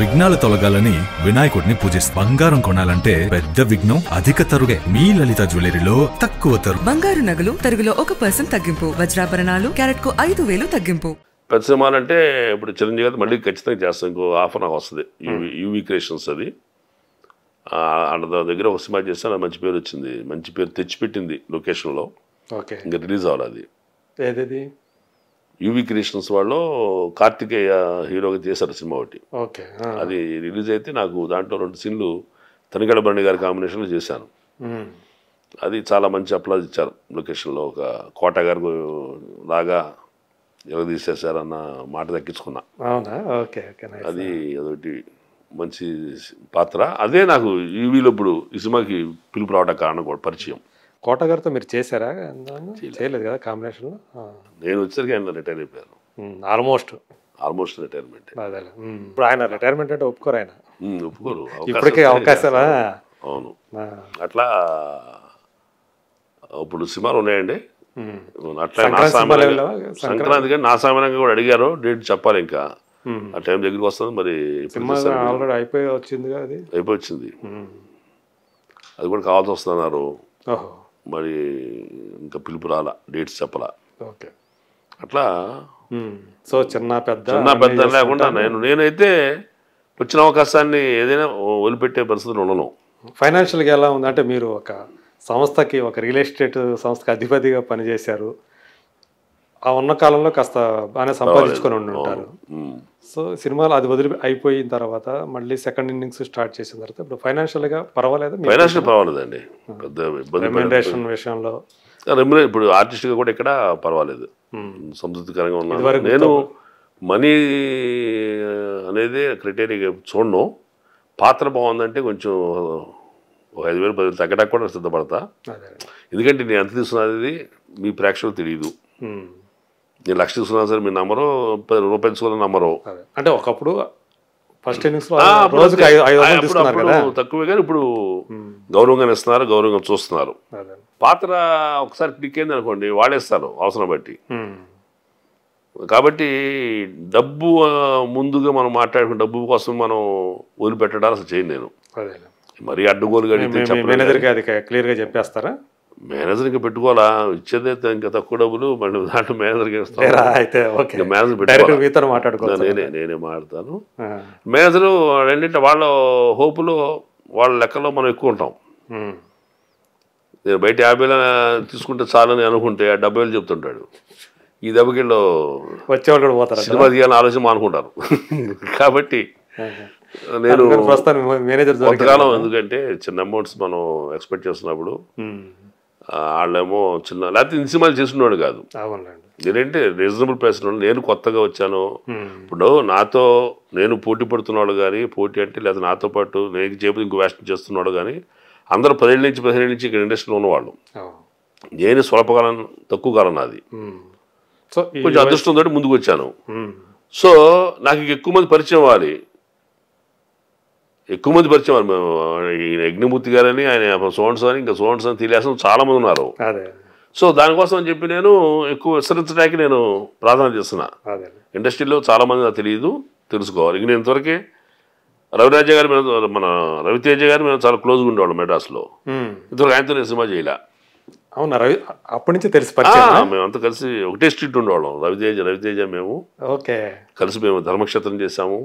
విఘ్నాలు తొలగాలని వినాయకుడిని పూజిస్తారు బంగారం కొనాలంటే పెద్ద విఘ్నం అధిక తరుగే మీ లలిత జ్యువెలరీలో తక్కువ తరు బంగారు నగలు తరుగులో ఒక పర్సెంట్ తగ్గింపు వజ్రాభరణాలు క్యారెట్ కు ఐదు వేలు తగ్గింపు పెద్ద సినిమాలు అంటే ఇప్పుడు చిరంజీవి గారు మళ్ళీ ఖచ్చితంగా చేస్తాం ఇంకో హాఫ్ అన్ అవర్ వస్తుంది యూవీ క్రియేషన్స్ అది అన్న దగ్గర ఒక సినిమా చేస్తే మంచి పేరు వచ్చింది మంచి పేరు తెచ్చిపెట్టింది లొకేషన్లో ఇంకా రిలీజ్ అవ్వాలి అది యువి క్రియేషన్స్ వాళ్ళు కార్తికేయ హీరోగా చేశారు సినిమా ఒకటి ఓకే అది రిలీజ్ అయితే నాకు దాంట్లో రెండు సీన్లు తనికడ బండి గారి కాంబినేషన్లో చేశాను అది చాలా మంచి అప్లాజ్ ఇచ్చారు లొకేషన్లో ఒక కోట గారు లాగా తీసేశారన్న మాట దక్కించుకున్నా అది అదొకటి మంచి పాత్ర అదే నాకు యూవీలో ఇప్పుడు ఈ సినిమాకి పిలుపు రావడం కారణం కూడా పరిచయం కోటగారితో మీరు చేశారా చేయలేదు కదా లో నేను వచ్చేసరికి ఆయన రిటైర్ అయిపోయారు ఆల్మోస్ట్ ఆల్మోస్ట్ రిటైర్మెంట్ ఇప్పుడు ఆయన రిటైర్మెంట్ అంటే ఒప్పుకోరు ఆయన ఒప్పుకోరు ఇప్పటికే అవకాశాలా అవును అట్లా ఇప్పుడు సినిమాలు ఉన్నాయండి సంక్రాంతి కానీ నా సామాన్యంగా కూడా అడిగారు డేట్ చెప్పాలి ఇంకా ఆ టైం దగ్గరికి వస్తుంది మరి ఆల్రెడీ అయిపోయి అది అయిపోయి వచ్చింది అది కూడా కావాల్సి వస్తున్నారు మరి ఇంకా పిలుపు రాలా డేట్స్ చెప్పలా ఓకే అట్లా సో చిన్న పెద్ద చిన్న పెద్ద లేకుండా నేను నేనైతే వచ్చిన అవకాశాన్ని ఏదైనా వదిలిపెట్టే పరిస్థితులు ఉండను ఫైనాన్షియల్గా ఎలా ఉందంటే మీరు ఒక సంస్థకి ఒక రియల్ ఎస్టేట్ సంస్థకి అధిపతిగా పనిచేశారు ఆ ఉన్న కాలంలో కాస్త బాగానే సంపాదించుకొని ఉండి ఉంటారు సో సినిమాలు అది వదిలి అయిపోయిన తర్వాత మళ్ళీ సెకండ్ ఇన్నింగ్స్ స్టార్ట్ చేసిన తర్వాత ఇప్పుడు ఫైనాన్షియల్గా పర్వాలేదు ఫైనాన్షియల్ పర్వాలేదండి పెద్ద ఇబ్బంది విషయంలో ఇప్పుడు ఆర్టిస్ట్గా కూడా ఇక్కడ పర్వాలేదు సంతృప్తికరంగా ఉన్నాను నేను మనీ అనేది క్రైటీరియా చూడను పాత్ర బాగుందంటే కొంచెం ఐదు వేలు పది వేలు తగ్గడానికి కూడా సిద్ధపడతా ఎందుకంటే నేను ఎంత తీసుకున్నది మీ ప్రేక్షకులు తెలియదు నేను లక్ష్మీ సార్ మీ నంబరు రూపాయలు సురా నంబరు అంటే ఒకప్పుడు ఫస్ట్ తక్కువే కానీ ఇప్పుడు గౌరవంగా ఇస్తున్నారు గౌరవంగా చూస్తున్నారు పాత్ర ఒకసారి క్లిక్ అయింది అనుకోండి వాడేస్తారు అవసరం బట్టి కాబట్టి డబ్బు ముందుగా మనం మాట్లాడుకున్న డబ్బు కోసం మనం వదిలిపెట్టడానికి అసలు చేయను నేను మరీ అడ్డుగోలుగా క్లియర్గా చెప్పేస్తారా మేనేజర్ ఇంకా పెట్టుకోవాలా ఇచ్చేదే ఇంకా తక్కువ డబ్బులు మళ్ళీ దాంట్లో మేనేజర్కి అయితే మేనేజర్ మాట్లాడుకోవాలి నేనే నేనే మాట్లాడతాను మేనేజరు ఏంటంటే వాళ్ళ హోపులు వాళ్ళ లెక్కలో మనం ఎక్కువ ఉంటాం నేను బయట యాభై తీసుకుంటే చాలని అనుకుంటే ఆ డెబ్బై వేలు చెప్తుంటాడు ఈ దెబ్బకిలో వచ్చేవాళ్ళు పోతారు సినిమా తీయాలని ఆలోచన అనుకుంటారు కాబట్టి నేను మేనేజర్ కొంతకాలం ఎందుకంటే చిన్న అమౌంట్స్ మనం ఎక్స్పెక్ట్ చేస్తున్నప్పుడు వాళ్ళేమో చిన్న లేకపోతే ఇన్ని సినిమాలు చేసినవాడు కాదు నేనంటే రీజనబుల్ ప్రైస్ నేను కొత్తగా వచ్చాను ఇప్పుడు నాతో నేను పోటీ పడుతున్నాడు కానీ పోటీ అంటే లేదా నాతో పాటు నేను చేపలు ఇంకో వేస్ట్ చేస్తున్నాడు కానీ అందరూ పదిహేను నుంచి పదిహేను నుంచి ఇక్కడ ఇండస్ట్రీలో ఉన్నవాళ్ళు నేను స్వల్పకాలం తక్కువ కాలం నాది కొంచెం అదృష్టం తోటి ముందుకు వచ్చాను సో నాకు ఎక్కువ మంది పరిచయం అవ్వాలి ఎక్కువ మంది పరిచయం ఈయన యజ్ఞమూర్తి గారని ఆయన సోన్స్ అని ఇంకా సోన్స్ అని తెలియాల్సిన మంది ఉన్నారు సో దానికోసం అని చెప్పి నేను ఎక్కువ విస్తరించడానికి నేను ప్రాధాన్యత చేస్తున్నా ఇండస్ట్రీలో చాలామంది నాకు తెలియదు తెలుసుకోవాలి ఇంక నేను ఇంతవరకే రవిరాజ గారు మన రవితేజ గారు మేము చాలా క్లోజ్గా ఉండేవాళ్ళం మెడ్రాస్లో ఇంతవరకు ఆయనతో నేను సినిమా చేయలే అవునా రవి అప్పటి నుంచి తెలిసి మేము అంతా కలిసి ఒకటే స్ట్రీట్ ఉండేవాళ్ళం రవితేజ రవితేజ మేము ఓకే కలిసి మేము ధర్మక్షేత్రం చేసాము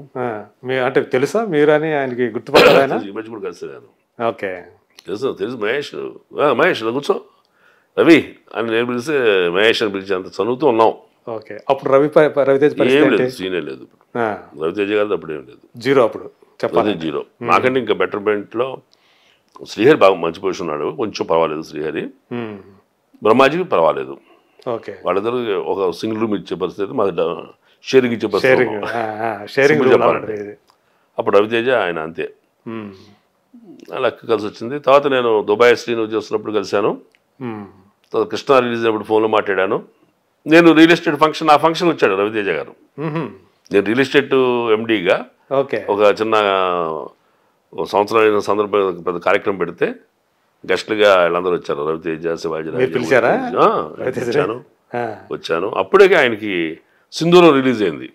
అంటే తెలుసా మీరు అని ఆయనకి గుర్తుపడలేదు కూడా కలిసి నేను ఓకే తెలుసు తెలుసు మహేష్ మహేష్ కూర్చో రవి అని నేను పిలిస్తే మహేష్ అని పిలిచి అంత చదువుతూ ఉన్నాం ఓకే అప్పుడు రవి రవితేజ్ ఏం లేదు సీనే లేదు రవితేజ గారిది అప్పుడు ఏం లేదు జీరో అప్పుడు చెప్పాలి జీరో నాకంటే ఇంకా బెటర్ శ్రీహరి బాగా మంచి పొజిషన్ ఉన్నాడు కొంచెం పర్వాలేదు శ్రీహరి బ్రహ్మాజీకి పర్వాలేదు ఓకే వాళ్ళిద్దరు ఒక సింగిల్ రూమ్ ఇచ్చే పరిస్థితి మాది షేరింగ్ ఇచ్చే పరిస్థితి అప్పుడు రవితేజ ఆయన అంతే అలా కలిసి వచ్చింది తర్వాత నేను దుబాయ్ శ్రీను చేస్తున్నప్పుడు కలిశాను తర్వాత కృష్ణ రిలీజ్ అయినప్పుడు ఫోన్లో మాట్లాడాను నేను రియల్ ఎస్టేట్ ఫంక్షన్ ఆ ఫంక్షన్ వచ్చాడు రవితేజ గారు నేను రియల్ ఎస్టేట్ ఎండిగా ఒక చిన్న ఓ సంవత్సరం అయిన సందర్భ పెద్ద కార్యక్రమం పెడితే గెస్ట్లుగా వీళ్ళందరూ వచ్చారు రవితేజ శివాజీ వచ్చాను వచ్చాను అప్పుడే ఆయనకి సింధూరం రిలీజ్ అయింది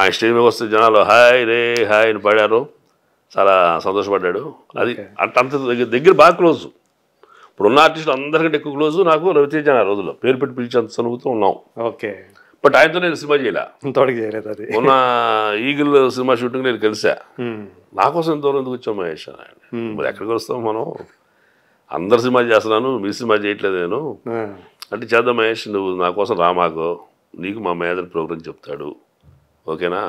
ఆయన స్టేజ్ మీద వస్తే జనాలు హాయ్ రే హాయ్ అని పాడారు చాలా సంతోషపడ్డాడు అది అంత అంత దగ్గర దగ్గర బాగా క్లోజ్ ఇప్పుడున్న ఆర్టిస్టులు అందరికంటే ఎక్కువ క్లోజు నాకు రవితేజ ఆ రోజుల్లో పేరు పెట్టి పిలిచేంత సనుగుతూ ఉన్నాం ఓకే బట్ ఆయనతో నేను సినిమా చేయలేదు అది మొన్న ఈగిల్ సినిమా షూటింగ్ నేను కలిసా నా కోసం దూరం ఎందుకు వచ్చాం మహేష్ మరి ఎక్కడికి వస్తాం మనం అందరు సినిమా చేస్తున్నాను మీ సినిమా చేయట్లేదు నేను అంటే చేద్దాం మహేష్ నువ్వు నా కోసం రామాకు నీకు మా మేనేజర్ ప్రోగ్రామ్ చెప్తాడు ఓకేనా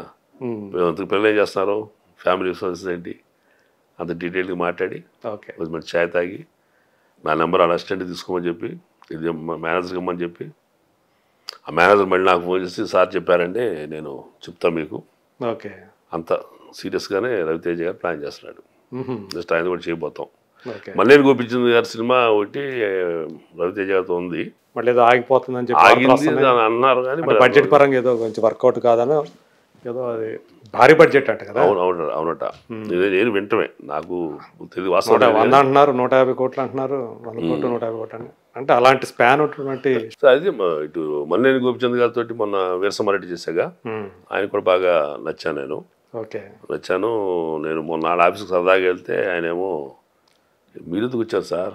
అంతకు ఏం చేస్తున్నారు ఫ్యామిలీ రిసోర్సెస్ ఏంటి అంత డీటెయిల్గా మాట్లాడి ఓకే కొంచెం ఛాయ్ తాగి నా నెంబర్ అసిస్టెంట్ తీసుకోమని చెప్పి ఇది మేనేజర్కి ఇమ్మని చెప్పి ఆ మేనేజర్ మళ్ళీ నాకు ఫోన్ చేసి సార్ చెప్పారంటే నేను చెప్తాను మీకు ఓకే అంత సీరియస్గానే రవితేజ గారు ప్లాన్ చేస్తున్నాడు జస్ట్ ఆయన కూడా చేయబోతాం మల్లేరు గోపించింది గారి సినిమా ఒకటి రవితేజ గారితో ఉంది మళ్ళీ ఏదో ఆగిపోతుందని చెప్పి అన్నారు కానీ బడ్జెట్ పరంగా ఏదో కొంచెం వర్కౌట్ కాదని ఏదో అది భారీ బడ్జెట్ అంట కదా అవును అవును అవునట నేను వింటమే నాకు తెలియదు వంద అంటున్నారు నూట యాభై కోట్లు అంటున్నారు వంద కోట్లు నూట యాభై కోట్లు అంటే అలాంటి స్పాన్ ఉన్నటువంటి అది ఇటు మల్లేని గోపిచంద్ గారితో మొన్న వీరసమారెడ్డి చేశాగా ఆయన కూడా బాగా నచ్చాను నేను ఓకే నచ్చాను నేను మొన్న ఆడ ఆఫీస్కి సరదాగా వెళ్తే ఆయన ఏమో మీరెందుకు వచ్చారు సార్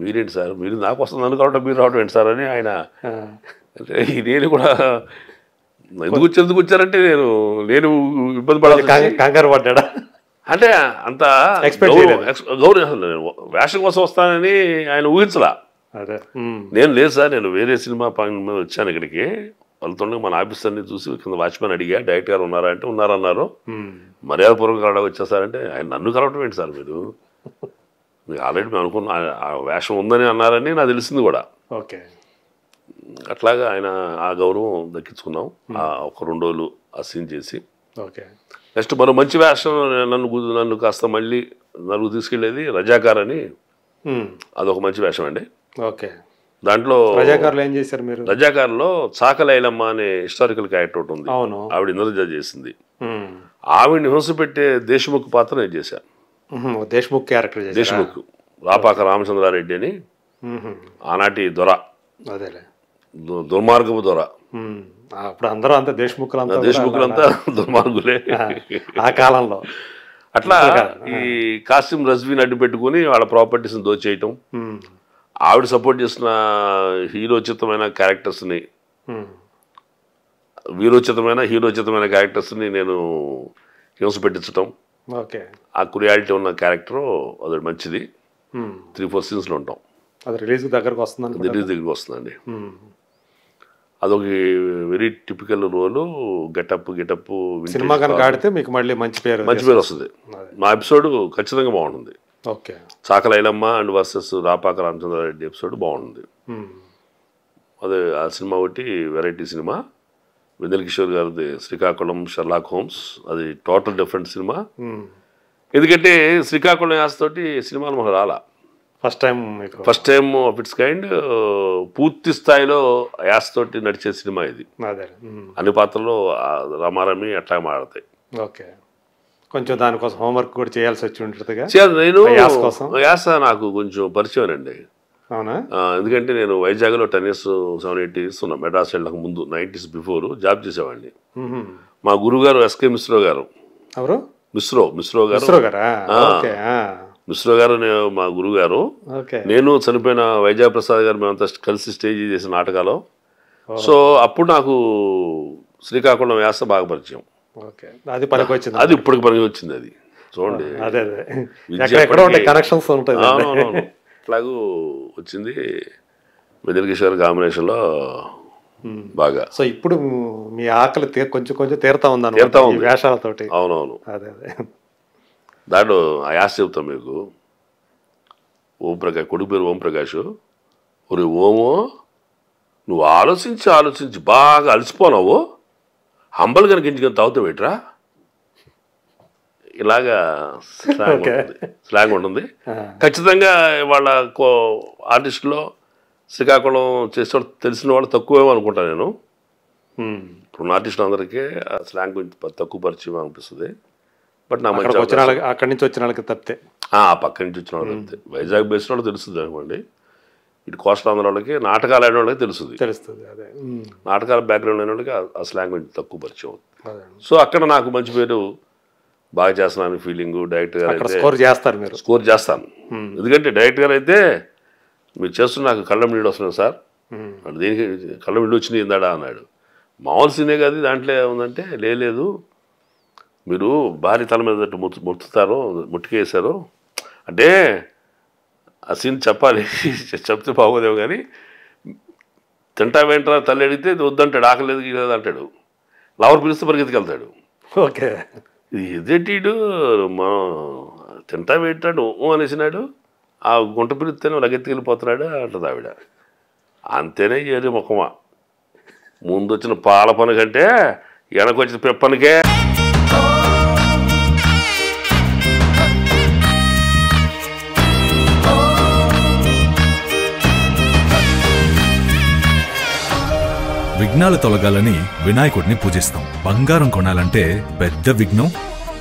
మీరేంటి సార్ మీరు నాకు వస్తుంది అనుకోవడం మీరు రావడం ఏంటి సార్ అని ఆయన అంటే నేను కూడా ఎందుకు వచ్చి ఎందుకు వచ్చారంటే నేను నేను ఇబ్బంది పడాలి కంగారు పడ్డా అంటే అంత గౌరవం వేషం కోసం వస్తానని ఆయన ఊహించలా నేను లేదు సార్ నేను వేరే సినిమా పాయింట్ మీద వచ్చాను ఇక్కడికి వెళ్తుండగా మన ఆఫీస్ అన్ని చూసి కింద వాచ్మెన్ అడిగా డైరెక్ట్ గారు ఉన్నారా అంటే ఉన్నారన్నారు మర్యాదపూర్వకంగా సార్ వచ్చేసారంటే ఆయన నన్ను కలవటం ఏంటి సార్ మీరు మీకు ఆల్రెడీ మేము ఆ వేషం ఉందని అన్నారని నాకు తెలిసింది కూడా ఓకే అట్లాగా ఆయన ఆ గౌరవం దక్కించుకున్నాం ఆ ఒక రెండు రోజులు ఆ సీన్ చేసి ఓకే నెక్స్ట్ మరో మంచి వేషం నన్ను నన్ను కాస్త మళ్ళీ నలుగు తీసుకెళ్ళేది రజాకార్ అని అదొక మంచి వేషం అండి ఓకే దాంట్లో రజాకారులు ఏం చేశారు మీరు రజాకారులో చాకలైలమ్మ అనే హిస్టారికల్ క్యారెక్టర్ ఒకటి ఉంది ఆవిడ ఇంద్రజ చేసింది ఆవిడని హింస పెట్టే దేశముఖ్ పాత్ర నేను చేశాను దేశముఖ్ క్యారెక్టర్ దేశముఖ్ రాపాక రామచంద్రారెడ్డి అని ఆనాటి దొర అదేలే దుర్మార్గపు దొర అప్పుడు అందరూ అంతా దేశముఖులంతా దేశముఖులంతా దుర్మార్గులే ఆ కాలంలో అట్లా ఈ కాసిం రజ్వీని అడ్డు పెట్టుకుని వాళ్ళ ప్రాపర్టీస్ని దోచేయటం ఆవిడ సపోర్ట్ చేసిన హీరోచితమైన క్యారెక్టర్స్ని hmm. వీరోచితమైన హీరోచితమైన క్యారెక్టర్స్ని నేను హింస పెట్టించటం ఓకే ఆ క్రియాలిటీ ఉన్న క్యారెక్టర్ అది మంచిది త్రీ ఫోర్ సీన్స్లో ఉంటాం అది రిలీజ్ దగ్గరకు వస్తుందండి రిలీజ్ దగ్గరికి వస్తుందండి అదొక very typical role getup getup cinema కనుక ఆడితే మీకు మళ్ళీ మంచి పేరు మంచి పేరు వస్తుంది మా ఎపిసోడ్ ఖచ్చితంగా బాగుంటుంది okay Chakali Ailamma and versus Rapaka Ramachandra Reddy episode బాగుంది అదే ఆ సినిమా ఒకటి వెరైటీ సినిమా వెందల్ కిషోర్ గారిది శ్రీకాకుళం షర్లాక్ హోమ్స్ అది టోటల్ డిఫరెంట్ సినిమా ఎందుకంటే శ్రీకాకుళం తోటి సినిమాలు మాకు రాలా first time first time of its kind పూర్తి స్థాయిలో యాస్ తోటి నడిచే సినిమా ఇది అన్ని పాత్రలు రమారమి అట్లా మారతాయి ఓకే కొంచెం దానికోసం హోంవర్క్ కూడా చేయాల్సి వచ్చి ఉంటుంది నేను యాస నాకు కొంచెం పరిచయం అండి అవునా ఎందుకంటే నేను వైజాగ్లో ten years seven eight years ఉన్నా మెడ్రాస్ వెళ్ళక ముందు నైన్టీస్ బిఫోర్ జాబ్ చేసేవాడిని మా గురుగారు ఎస్కే మిశ్రో గారు ఎవరు మిశ్రో మిశ్రో గారు మిశ్రో గారు మా గురువు గారు నేను చనిపోయిన వైజాగ్ ప్రసాద్ గారు మేమంతా కలిసి స్టేజ్ చేసిన నాటకాలు సో అప్పుడు నాకు శ్రీకాకుళం వ్యాస బాగా పరిచయం ఓకే అది పనికి వచ్చింది అది ఇప్పటికి పనికి వచ్చింది అది చూడండి అదే అదే కనెక్షన్స్ ఉంటాయి అట్లాగూ వచ్చింది మిథిల్ కిషోర్ కాంబినేషన్లో బాగా సో ఇప్పుడు మీ ఆకలి కొంచెం కొంచెం తీరుతా ఉందా తీరుతా ఉంది వేషాలతోటి అవునవును అదే అదే దాంట్లో ఆ యాస చెప్తాం మీకు ఓంప్రకాష్ కొడుకు పేరు ఓంప్రకాష్ ఒరే ఓమో నువ్వు ఆలోచించి ఆలోచించి బాగా అలసిపోనావు హంబల్ కనిపించుకొని తాగుతూ పెట్టరా ఇలాగా స్లాంగ్ ఉంటుంది స్లాంగ్ ఉంటుంది ఖచ్చితంగా వాళ్ళ ఆర్టిస్టులో శ్రీకాకుళం చేసే తెలిసిన వాళ్ళు తక్కువేమో అనుకుంటాను నేను ఇప్పుడు ఆర్టిస్టులు అందరికీ ఆ స్లాంగ్ గురించి తక్కువ పరిచయం అనిపిస్తుంది బట్ నా మంచి అక్కడి నుంచి వచ్చిన వాళ్ళకి తప్పితే ఆ పక్క నుంచి వచ్చిన వాళ్ళకి తప్పితే వైజాగ్ బేసిన వాళ్ళు తెలుస్తుంది అనుకోండి ఇటు కోస్తాంధ్ర వాళ్ళకి నాటకాలు అయిన వాళ్ళకి తెలుస్తుంది తెలుస్తుంది అదే నాటకాల బ్యాక్గ్రౌండ్ అయిన వాళ్ళకి ఆ స్లాంగ్ తక్కువ పరిచయం సో అక్కడ నాకు మంచి పేరు బాగా చేస్తున్నాను ఫీలింగ్ డైరెక్ట్గా గారు స్కోర్ చేస్తారు మీరు స్కోర్ చేస్తాను ఎందుకంటే డైరెక్ట్గా గారు అయితే మీరు చేస్తున్న నాకు కళ్ళం నీళ్ళు వస్తున్నాయి సార్ అంటే దీనికి కళ్ళం నీళ్ళు వచ్చింది ఇందాడా అన్నాడు మామూలు సినే కాదు దాంట్లో ఏముందంటే లేదు మీరు భారీ తల మీద ముత్తు ముట్టుకేసారు అంటే ఆ సీన్ చెప్పాలి చెప్తే బాగోదేమో కానీ తింటావేంట్రా తల్లి అడిగితే వద్దంటాడు ఆకలేదు లేదు అంటాడు లవర్ పిలిస్తే పరిగెత్తుకెళ్తాడు ఓకే ఇది ఎదేటీడు మనం తింటావేంటాడు అనేసినాడు ఆ గుంట పిలిస్తేనే లగెత్తుకెళ్ళిపోతున్నాడు అంటది ఆవిడ అంతేనే ఏడు ముఖమా ముందు వచ్చిన పాల పని కంటే వెనకొచ్చిన పిప్పనికే విఘ్నాలు తొలగాలని వినాయకుడిని పూజిస్తాం బంగారం కొనాలంటే పెద్ద విఘ్నం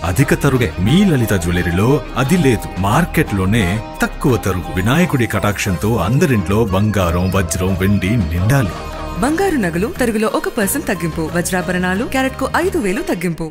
అధిక తరుగే మీ లలిత జ్యువెలరీలో అది లేదు మార్కెట్ లోనే తక్కువ తరుగు వినాయకుడి కటాక్షంతో అందరింట్లో బంగారం వజ్రం వెండి నిండాలి బంగారు నగలు తరుగులో ఒక పర్సెంట్ తగ్గింపు వజ్రాభరణాలు క్యారెట్ కు ఐదు వేలు తగ్గింపు